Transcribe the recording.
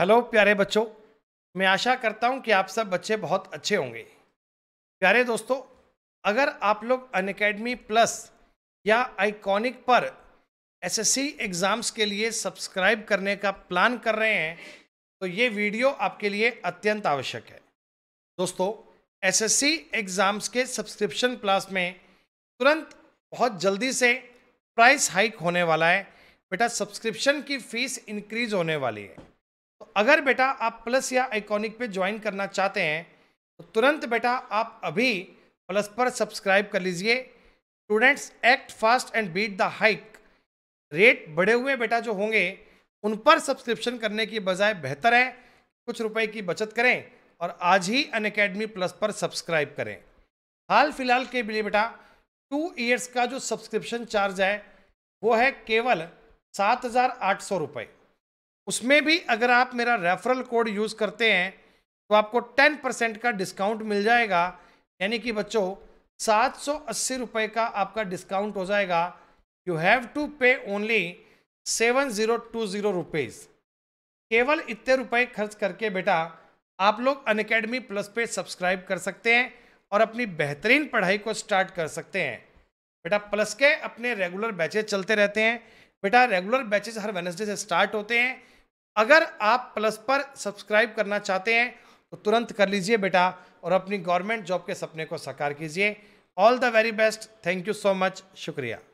hello प्यारे बच्चों मैं आशा करता हूं कि आप सब बच्चे बहुत अच्छे होंगे प्यारे दोस्तों अगर आप लोग अनकेडमी प्लस या आइकॉनिक पर एसएससी एग्ज़ाम्स के लिए सब्सक्राइब करने का प्लान कर रहे हैं तो ये वीडियो आपके लिए अत्यंत आवश्यक है दोस्तों एसएससी एग्ज़ाम्स के सब्सक्रिप्शन प्लस में तुरंत बहुत जल्दी से प्राइस हाइक होने वाला है बेटा सब्सक्रिप्शन की फ़ीस इंक्रीज़ होने वाली है अगर बेटा आप प्लस या आइकॉनिक पे ज्वाइन करना चाहते हैं तो तुरंत बेटा आप अभी प्लस पर सब्सक्राइब कर लीजिए students act fast and beat the hike rate बढ़े हुए बेटा जो होंगे उन पर सब्सक्रिप्शन करने की बजाय बेहतर है कुछ रुपए की बचत करें और आज ही अन अकेडमी प्लस पर सब्सक्राइब करें हाल फिलहाल के लिए बेटा टू ईयर्स का जो सब्सक्रिप्शन चार्ज है वो है केवल सात हज़ार आठ सौ रुपये उसमें भी अगर आप मेरा रेफरल कोड यूज़ करते हैं तो आपको टेन परसेंट का डिस्काउंट मिल जाएगा यानी कि बच्चों सात सौ अस्सी रुपए का आपका डिस्काउंट हो जाएगा you have to pay only seven zero two zero rupees केवल इतने रुपए खर्च करके बेटा आप लोग अन अकेडमी प्लस पे सब्सक्राइब कर सकते हैं और अपनी बेहतरीन पढ़ाई को स्टार्ट कर सकते हैं बेटा प्लस के अपने रेगुलर बैचेज चलते रहते हैं बेटा रेगुलर बैचेज हर वेनसडे से स्टार्ट होते हैं अगर आप प्लस पर सब्सक्राइब करना चाहते हैं तो तुरंत कर लीजिए बेटा और अपनी गवर्नमेंट जॉब के सपने को साकार कीजिए all the very best thank you so much शुक्रिया